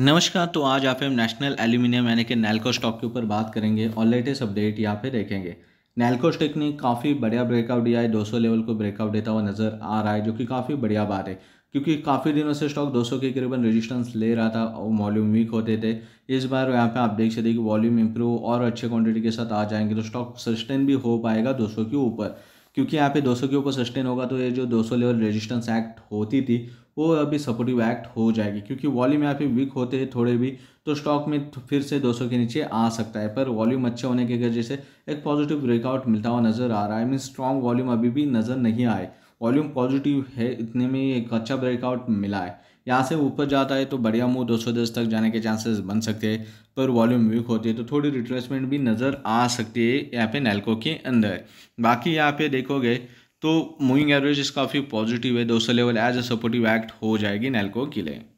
नमस्कार तो आज आप हम नेशनल एल्यूमिनियम यानी कि नैलको स्टॉक के ऊपर बात करेंगे और लेटेस्ट अपडेट यहाँ पे देखेंगे नैलको स्टॉक ने काफ़ी बढ़िया ब्रेकआउट दिया है 200 लेवल को ब्रेकआउट देता हुआ नज़र आ रहा है जो कि काफ़ी बढ़िया बात है क्योंकि काफ़ी दिनों से स्टॉक 200 के करीबन रेजिस्टेंस ले रहा था और वॉल्यूम वीक होते थे इस बार यहाँ पे आप देख सकते कि वॉल्यूम इंप्रूव और अच्छे क्वांटिटी के साथ आ जाएंगे तो स्टॉक सस्टेन भी हो पाएगा दो के ऊपर क्योंकि यहाँ पे 200 के ऊपर सस्टेन होगा तो ये जो 200 लेवल रेजिस्टेंस एक्ट होती थी वो अभी सपोर्टिव एक्ट हो जाएगी क्योंकि वॉल्यूम यहाँ पे वीक होते हैं थोड़े भी तो स्टॉक में तो फिर से 200 के नीचे आ सकता है पर वॉल्यूम अच्छे होने की वजह से एक पॉजिटिव ब्रेकआउट मिलता हुआ नज़र आ रहा है मीन स्ट्रॉन्ग वॉल्यूम अभी भी नज़र नहीं आए वॉल्यूम पॉजिटिव है इतने में एक अच्छा ब्रेकआउट मिला है यहाँ से ऊपर जाता है तो बढ़िया मूव दो तक जाने के चांसेस बन सकते हैं पर वॉल्यूम वीक होती है तो थोड़ी रिट्रेसमेंट भी नज़र आ सकती है यहाँ पे नैलको के अंदर बाकी यहाँ पे देखोगे तो मूविंग एवरेज काफ़ी पॉजिटिव है दो level as a supportive act हो जाएगी नैलको के लिए